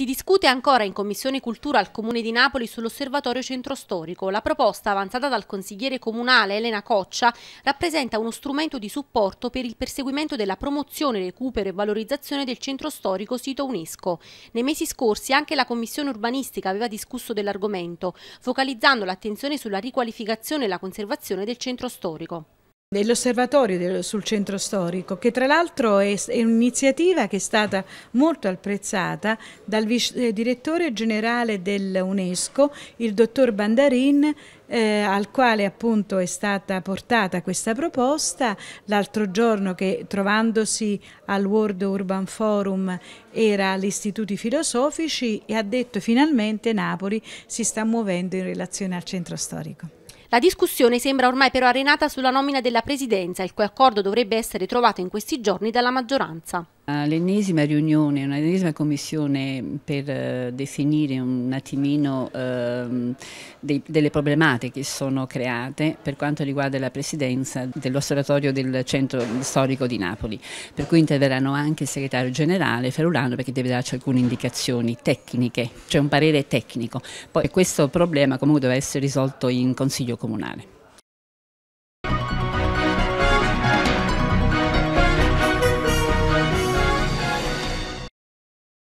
Si discute ancora in Commissione Cultura al Comune di Napoli sull'Osservatorio Centro Storico. La proposta avanzata dal consigliere comunale Elena Coccia rappresenta uno strumento di supporto per il perseguimento della promozione, recupero e valorizzazione del centro storico sito UNESCO. Nei mesi scorsi anche la Commissione Urbanistica aveva discusso dell'argomento, focalizzando l'attenzione sulla riqualificazione e la conservazione del centro storico dell'osservatorio sul centro storico che tra l'altro è, è un'iniziativa che è stata molto apprezzata dal vice, eh, direttore generale dell'UNESCO il dottor Bandarin eh, al quale appunto è stata portata questa proposta l'altro giorno che trovandosi al World Urban Forum era agli istituti filosofici e ha detto finalmente Napoli si sta muovendo in relazione al centro storico. La discussione sembra ormai però arenata sulla nomina della presidenza, il cui accordo dovrebbe essere trovato in questi giorni dalla maggioranza. L'ennesima riunione, un'ennesima commissione per eh, definire un attimino ehm, delle problematiche che sono create per quanto riguarda la presidenza dell'osservatorio del centro storico di Napoli, per cui interverranno anche il segretario generale Ferulano perché deve darci alcune indicazioni tecniche, cioè un parere tecnico. Poi questo problema comunque deve essere risolto in consiglio comunale.